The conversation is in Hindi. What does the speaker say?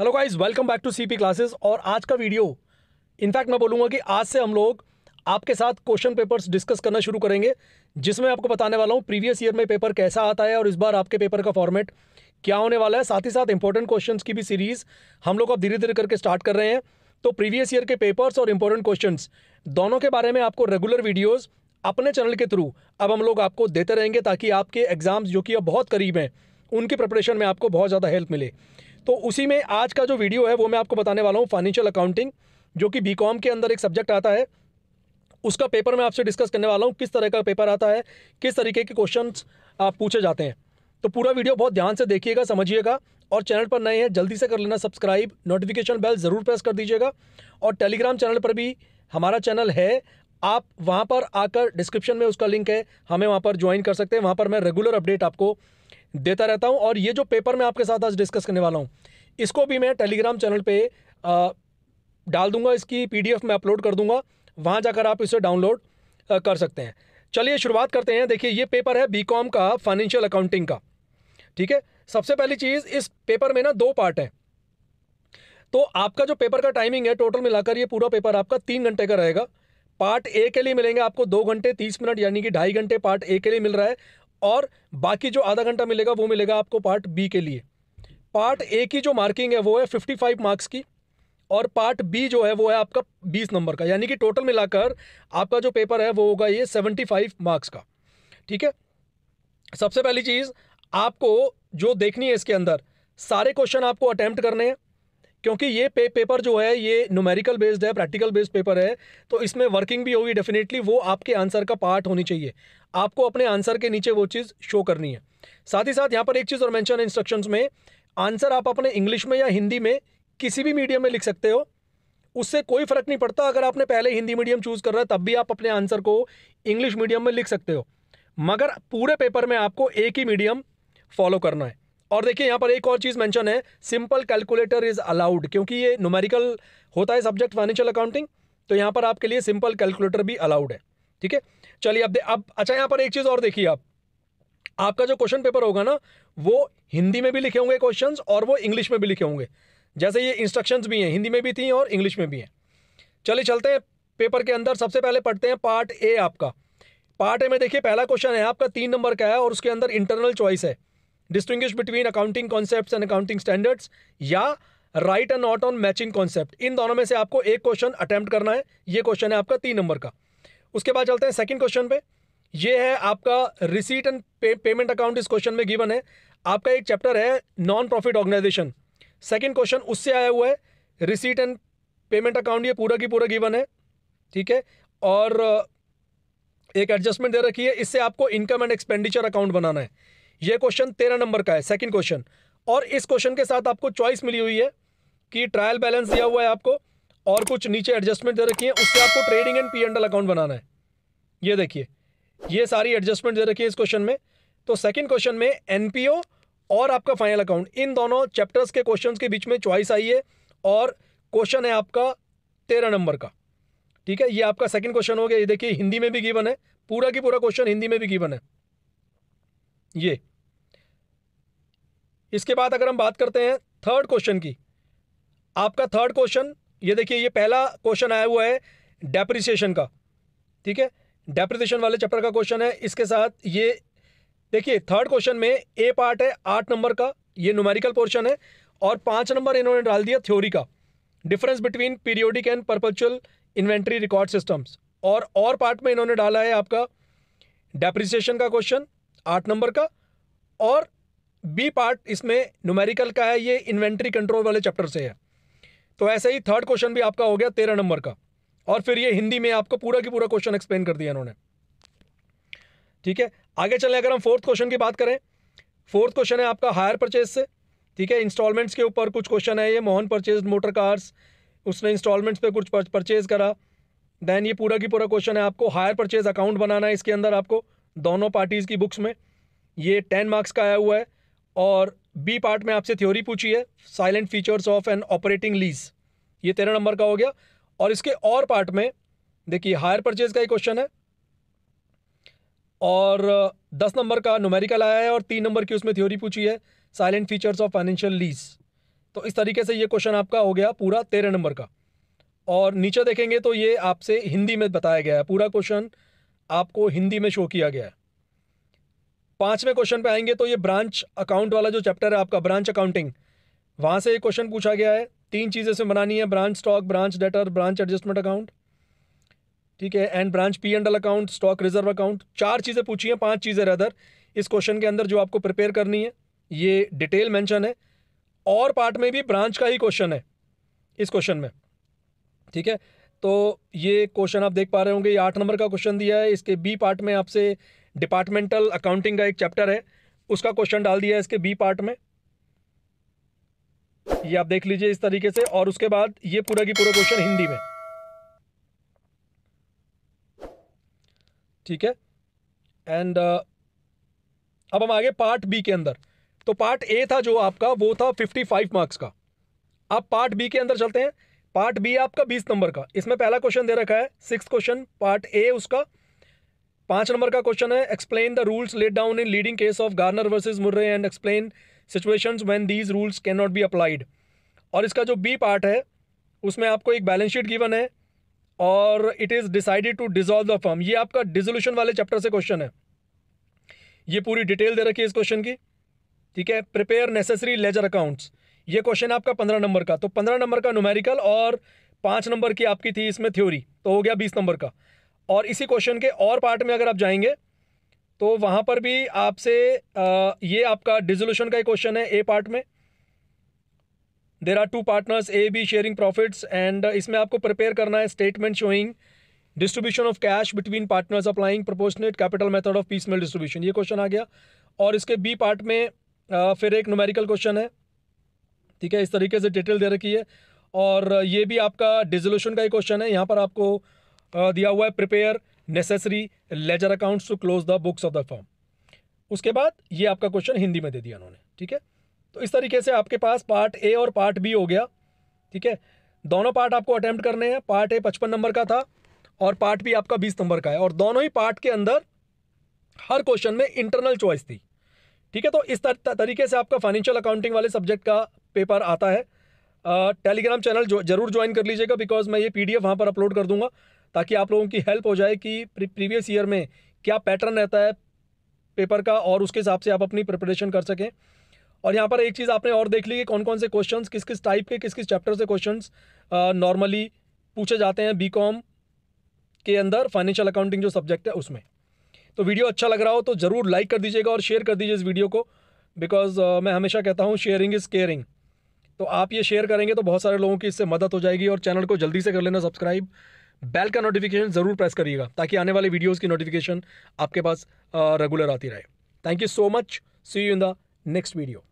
hello guys welcome back to CP classes और आज का वीडियो इनफैक्ट मैं बोलूँगा कि आज से हम लोग आपके साथ क्वेश्चन पेपर्स डिस्कस करना शुरू करेंगे जिसमें आपको बताने वाला हूँ प्रीवियस ईयर में पेपर कैसा आता है और इस बार आपके पेपर का फॉर्मेट क्या होने वाला है साथ ही साथ इंपॉर्टेंट क्वेश्चन की भी सीरीज़ हम लोग अब धीरे धीरे करके स्टार्ट कर रहे हैं तो प्रीवियस ईयर के पेपर्स और इंपॉर्टेंट क्वेश्चन दोनों के बारे में आपको रेगुलर वीडियोज़ अपने चैनल के थ्रू अब हम लोग आपको देते रहेंगे ताकि आपके एग्ज़ाम्स जो कि अब बहुत करीब हैं उनकी प्रिपरेशन में आपको बहुत ज़्यादा हेल्प मिले तो उसी में आज का जो वीडियो है वो मैं आपको बताने वाला हूँ फाइनेंशियल अकाउंटिंग जो कि बी के अंदर एक सब्जेक्ट आता है उसका पेपर मैं आपसे डिस्कस करने वाला हूँ किस तरह का पेपर आता है किस तरीके के क्वेश्चन आप पूछे जाते हैं तो पूरा वीडियो बहुत ध्यान से देखिएगा समझिएगा और चैनल पर नए हैं जल्दी से कर लेना सब्सक्राइब नोटिफिकेशन बेल ज़रूर प्रेस कर दीजिएगा और टेलीग्राम चैनल पर भी हमारा चैनल है आप वहाँ पर आकर डिस्क्रिप्शन में उसका लिंक है हमें वहाँ पर ज्वाइन कर सकते हैं वहाँ पर मैं रेगुलर अपडेट आपको देता रहता हूँ और ये जो पेपर मैं आपके साथ आज डिस्कस करने वाला हूँ इसको भी मैं टेलीग्राम चैनल पे आ, डाल दूंगा इसकी पीडीएफ में अपलोड कर दूंगा वहाँ जाकर आप इसे डाउनलोड कर सकते हैं चलिए शुरुआत करते हैं देखिए ये पेपर है बी का फाइनेंशियल अकाउंटिंग का ठीक है सबसे पहली चीज़ इस पेपर में ना दो पार्ट हैं तो आपका जो पेपर का टाइमिंग है टोटल मिलाकर ये पूरा पेपर आपका तीन घंटे का रहेगा पार्ट ए के लिए मिलेंगे आपको दो घंटे तीस मिनट यानी कि ढाई घंटे पार्ट ए के लिए मिल रहा है और बाकी जो आधा घंटा मिलेगा वो मिलेगा आपको पार्ट बी के लिए पार्ट ए की जो मार्किंग है वो है फिफ्टी फाइव मार्क्स की और पार्ट बी जो है वो है आपका बीस नंबर का यानी कि टोटल मिलाकर आपका जो पेपर है वो होगा ये सेवेंटी फाइव मार्क्स का ठीक है सबसे पहली चीज़ आपको जो देखनी है इसके अंदर सारे क्वेश्चन आपको अटैम्प्ट करने हैं क्योंकि ये पे, पेपर जो है ये न्यूमेरिकल बेस्ड है प्रैक्टिकल बेस्ड पेपर है तो इसमें वर्किंग भी होगी डेफिनेटली वो आपके आंसर का पार्ट होनी चाहिए आपको अपने आंसर के नीचे वो चीज़ शो करनी है साथ ही साथ यहाँ पर एक चीज़ और मैंशन है में आंसर आप अपने इंग्लिश में या हिंदी में किसी भी मीडियम में लिख सकते हो उससे कोई फ़र्क नहीं पड़ता अगर आपने पहले हिंदी मीडियम चूज़ कर रहा है तब भी आप अपने आंसर को इंग्लिश मीडियम में लिख सकते हो मगर पूरे पेपर में आपको एक ही मीडियम फॉलो करना है और देखिए यहाँ पर एक और चीज़ मेंशन है सिंपल कैलकुलेटर इज़ अलाउड क्योंकि ये न्यूमेरिकल होता है सब्जेक्ट फाइनेंशियल अकाउंटिंग तो यहाँ पर आपके लिए सिंपल कैलकुलेटर भी अलाउड है ठीक है चलिए अब अब अच्छा यहाँ पर एक चीज़ और देखिए आप आपका जो क्वेश्चन पेपर होगा ना वो हिंदी में भी लिखे होंगे क्वेश्चन और वो इंग्लिश में भी लिखे होंगे जैसे ये इंस्ट्रक्शन भी हैं हिंदी में भी थी और इंग्लिश में भी हैं चलिए चलते हैं पेपर के अंदर सबसे पहले पढ़ते हैं पार्ट ए आपका पार्ट ए में देखिए पहला क्वेश्चन है आपका तीन नंबर का है और उसके अंदर इंटरनल चॉइस है distinguish between accounting concept and accounting standards या write and note on matching concept इन दोनों में से आपको एक क्वेश्चन अटैम्प्ट करना है ये क्वेश्चन है आपका तीन नंबर का उसके बाद चलते हैं सेकंड क्वेश्चन पे ये है आपका रिसीट एंड पेमेंट अकाउंट इस क्वेश्चन में गिवन है आपका एक चैप्टर है non profit organisation second question उससे आया हुआ है रिसीट एंड पेमेंट अकाउंट ये पूरा की पूरा गिवन है ठीक है और एक एडजस्टमेंट दे रखी है इससे आपको इनकम एंड एक्सपेंडिचर अकाउंट बनाना है ये क्वेश्चन तेरह नंबर का है सेकंड क्वेश्चन और इस क्वेश्चन के साथ आपको चॉइस मिली हुई है कि ट्रायल बैलेंस दिया हुआ है आपको और कुछ नीचे एडजस्टमेंट दे रखी है उससे आपको trading and P and L account बनाना है ये देखिए ये सारी एडजस्टमेंट दे रखी है इस क्वेश्चन में तो सेकेंड क्वेश्चन में एनपीओ और आपका फाइनल अकाउंट इन दोनों चैप्टर्स के क्वेश्चन के बीच में चॉइस आई है और क्वेश्चन है आपका तेरह नंबर का ठीक है ये आपका सेकंड क्वेश्चन हो गया ये देखिए हिंदी में भी गिवन है पूरा की पूरा क्वेश्चन हिंदी में भी गिवन है ये इसके बाद अगर हम बात करते हैं थर्ड क्वेश्चन की आपका थर्ड क्वेश्चन ये देखिए ये पहला क्वेश्चन आया हुआ है डेप्रिसिएशन का ठीक है डेप्रिसिएशन वाले चैप्टर का क्वेश्चन है इसके साथ ये देखिए थर्ड क्वेश्चन में ए पार्ट है आठ नंबर का ये न्यूमेरिकल पोर्शन है और पाँच नंबर इन्होंने डाल दिया थ्योरी का difference between periodic and perpetual inventory record systems और और पार्ट में इन्होंने डाला है आपका डेप्रिसिएशन का क्वेश्चन आठ नंबर का और बी पार्ट इसमें न्यूमेरिकल का है ये इन्वेंट्री कंट्रोल वाले चैप्टर से है तो ऐसे ही थर्ड क्वेश्चन भी आपका हो गया तेरह नंबर का और फिर ये हिंदी में आपको पूरा की पूरा क्वेश्चन एक्सप्लेन कर दिया इन्होंने ठीक है आगे चले अगर हम फोर्थ क्वेश्चन की बात करें फोर्थ क्वेश्चन है आपका हायर परचेज से ठीक है इंस्टॉलमेंट्स के ऊपर कुछ क्वेश्चन है ये मोहन परचेज मोटर कार्स उसने इंस्टॉलमेंट्स पे कुछ परचेज करा देन ये पूरा की पूरा क्वेश्चन है आपको हायर परचेज अकाउंट बनाना है इसके अंदर आपको दोनों पार्टीज़ की बुक्स में ये टेन मार्क्स का आया हुआ है और बी पार्ट में आपसे थ्योरी पूछी है salient features of an operating lease ये तेरह नंबर का हो गया और इसके और पार्ट में देखिए हायर परचेज का ही क्वेश्चन है और दस नंबर का नुमेरिकल आया है और तीन नंबर की उसमें थ्योरी पूछी है salient features of financial lease तो इस तरीके से ये क्वेश्चन आपका हो गया पूरा तेरह नंबर का और नीचे देखेंगे तो ये आपसे हिंदी में बताया गया है पूरा क्वेश्चन आपको हिंदी में शो किया गया है पांचवें क्वेश्चन पे आएंगे तो ये ब्रांच अकाउंट वाला जो चैप्टर है आपका ब्रांच अकाउंटिंग वहाँ से ये क्वेश्चन पूछा गया है तीन चीज़ें से बनानी है branch stock branch debtor branch adjustment account ठीक है and branch P and L account stock reserve account चार चीज़ें पूछी हैं पांच चीज़ें रदर इस क्वेश्चन के अंदर जो आपको प्रिपेयर करनी है ये डिटेल मेंशन है और पार्ट में भी ब्रांच का ही क्वेश्चन है इस क्वेश्चन में ठीक है तो ये क्वेश्चन आप देख पा रहे होंगे ये आठ नंबर का क्वेश्चन दिया है इसके बी पार्ट में आपसे डिपार्टमेंटल अकाउंटिंग का एक चैप्टर है उसका क्वेश्चन डाल दिया है इसके बी पार्ट में ये आप देख लीजिए इस तरीके से और उसके बाद ये पूरा की पूरा क्वेश्चन हिंदी में ठीक है एंड uh, अब हम आगे पार्ट बी के अंदर तो पार्ट ए था जो आपका वो था 55 मार्क्स का अब पार्ट बी के अंदर चलते हैं पार्ट बी आपका 20 नंबर का इसमें पहला क्वेश्चन दे रखा है सिक्स क्वेश्चन पार्ट ए उसका पांच नंबर का क्वेश्चन है explain the rules laid down in leading case of Garner versus Murray and explain situations when these rules can not be applied और इसका जो बी पार्ट है उसमें आपको एक बैलेंस शीट गिवन है और it is decided to dissolve the firm ये आपका डिजोल्यूशन वाले चैप्टर से क्वेश्चन है ये पूरी डिटेल दे रखी है इस क्वेश्चन की ठीक है प्रिपेयर नेसेसरी लेजर अकाउंट्स ये क्वेश्चन आपका पंद्रह नंबर का तो पंद्रह नंबर का न्यूमेरिकल और पाँच नंबर की आपकी थी इसमें थ्योरी तो हो गया बीस नंबर का और इसी क्वेश्चन के और पार्ट में अगर आप जाएंगे तो वहाँ पर भी आपसे ये आपका डिजोल्यूशन का ही क्वेश्चन है ए पार्ट में there are two partners A B sharing profits and इसमें आपको प्रिपेयर करना है statement showing distribution of cash between partners applying proportionate capital method of piecemeal distribution ये क्वेश्चन आ गया और इसके बी पार्ट में फिर एक नोमेरिकल क्वेश्चन है ठीक है इस तरीके से डिटेल दे रखी है और ये भी आपका डिजोल्यूशन का ही क्वेश्चन है यहाँ पर आपको दिया हुआ है prepare necessary ledger accounts to close the books of the firm उसके बाद ये आपका क्वेश्चन हिंदी में दे दिया उन्होंने ठीक है तो इस तरीके से आपके पास पार्ट ए और पार्ट बी हो गया ठीक है दोनों पार्ट आपको अटैम्प्ट करने हैं पार्ट ए पचपन नंबर का था और पार्ट बी आपका बीस नंबर का है और दोनों ही पार्ट के अंदर हर क्वेश्चन में इंटरनल चॉइस थी ठीक है तो इस तरीके से आपका फाइनेंशियल अकाउंटिंग वाले सब्जेक्ट का पेपर आता है टेलीग्राम uh, चैनल जो जरूर ज्वाइन कर लीजिएगा बिकॉज मैं ये पीडीएफ डी वहाँ पर अपलोड कर दूंगा ताकि आप लोगों की हेल्प हो जाए कि प्रीवियस ईयर में क्या पैटर्न रहता है पेपर का और उसके हिसाब से आप अपनी प्रिपरेशन कर सकें और यहाँ पर एक चीज़ आपने और देख ली कि कौन कौन से क्वेश्चन किस किस टाइप के किस किस चैप्टर से क्वेश्चन नॉर्मली पूछे जाते हैं बी के अंदर फाइनेंशियल अकाउंटिंग जो सब्जेक्ट है उसमें तो वीडियो अच्छा लग रहा हो तो ज़रूर लाइक कर दीजिएगा और शेयर कर दीजिए इस वीडियो को बिकॉज uh, मैं हमेशा कहता हूँ शेयरिंग इज़ केयरिंग तो आप ये शेयर करेंगे तो बहुत सारे लोगों की इससे मदद हो जाएगी और चैनल को जल्दी से कर लेना सब्सक्राइब बेल का नोटिफिकेशन ज़रूर प्रेस करिएगा ताकि आने वाले वीडियोज़ की नोटिफिकेशन आपके पास रेगुलर आती रहे thank you so much see you in the next video